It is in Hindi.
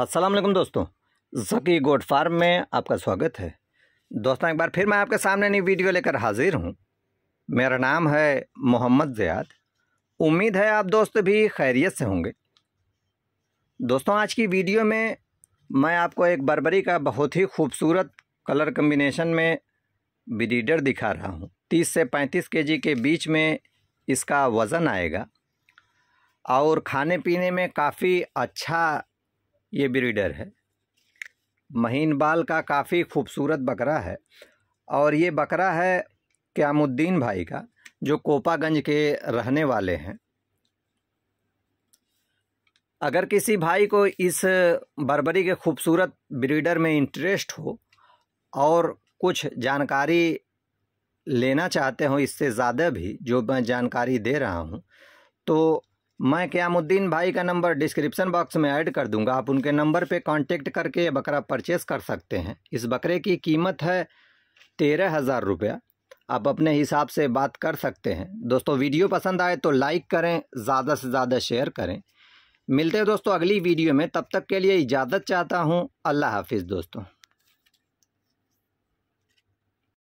असलम दोस्तों जकी गोड फार्म में आपका स्वागत है दोस्तों एक बार फिर मैं आपके सामने नई वीडियो लेकर हाजिर हूँ मेरा नाम है मोहम्मद ज़याद उम्मीद है आप दोस्त भी खैरियत से होंगे दोस्तों आज की वीडियो में मैं आपको एक बर्बरी का बहुत ही खूबसूरत कलर कम्बिनेशन में ब्रीडर दिखा रहा हूँ तीस से पैंतीस के जी के बीच में इसका वज़न आएगा और खाने पीने में काफ़ी अच्छा ये ब्रीडर है महीन बाल का काफ़ी खूबसूरत बकरा है और ये बकरा है क्यामुद्दीन भाई का जो कोपागंज के रहने वाले हैं अगर किसी भाई को इस बर्बरी के खूबसूरत ब्रीडर में इंटरेस्ट हो और कुछ जानकारी लेना चाहते हो इससे ज़्यादा भी जो मैं जानकारी दे रहा हूँ तो मैं क्यामुद्दीन भाई का नंबर डिस्क्रिप्शन बॉक्स में ऐड कर दूंगा आप उनके नंबर पे कांटेक्ट करके ये बकरा परचेस कर सकते हैं इस बकरे की कीमत है तेरह हज़ार रुपया आप अपने हिसाब से बात कर सकते हैं दोस्तों वीडियो पसंद आए तो लाइक करें ज़्यादा से ज़्यादा शेयर करें मिलते हैं दोस्तों अगली वीडियो में तब तक के लिए इजाज़त चाहता हूँ अल्लाह हाफिज़ दोस्तों